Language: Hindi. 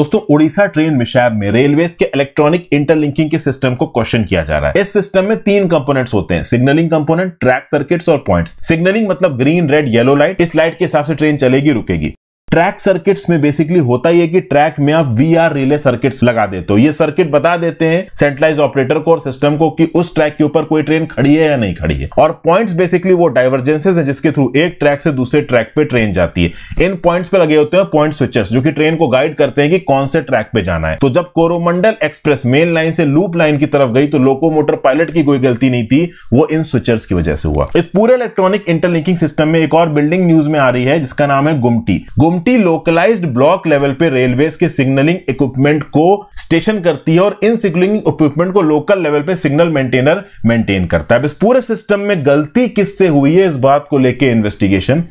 दोस्तों उड़ीसा ट्रेन मिशाब में रेलवे के इलेक्ट्रॉनिक इंटरलिंकिंग के सिस्टम को क्वेश्चन किया जा रहा है इस सिस्टम में तीन कंपोनेंट्स होते हैं सिग्नलिंग कंपोनेंट ट्रैक सर्किट्स और पॉइंट्स सिग्नलिंग मतलब ग्रीन रेड येलो लाइट इस लाइट के हिसाब से ट्रेन चलेगी रुकेगी ट्रैक सर्किट्स में बेसिकली होता ही है कि ट्रैक में आप वी आर रिले सर्किट लगा देते हो ये सर्किट बता देते हैं सेंट्रलाइज ऑपरेटर को और सिस्टम को कि उस ट्रैक के ऊपर कोई ट्रेन खड़ी है या नहीं खड़ी है और पॉइंट्स बेसिकली वो डाइवर्जेंसेस है जिसके थ्रू एक ट्रैक से दूसरे ट्रैक पे ट्रेन जाती है इन पॉइंट्स पे लगे होते हैं पॉइंट स्विचेस जो कि ट्रेन को गाइड करते हैं कि कौन से ट्रैक पे जाना है तो जब कोरोमंडल एक्सप्रेस मेन लाइन से लूप लाइन की तरफ गई तो लोकोमोटर पायलट की कोई गलती नहीं थी वो इन स्विचर्स की वजह से हुआ इस पूरे इलेक्ट्रॉनिक इंटरलिंकिंग सिस्टम में एक और बिल्डिंग न्यूज में आ रही है जिसका नाम है गुमटी गुमटी ड्यूटी लोकलाइज्ड ब्लॉक लेवल पे रेलवे के सिग्नलिंग इक्विपमेंट को स्टेशन करती है और इन सिग्नलिंग इक्विपमेंट को लोकल लेवल पे सिग्नल मेंटेनर मेंटेन करता है अब इस पूरे सिस्टम में गलती किससे हुई है इस बात को लेकर इन्वेस्टिगेशन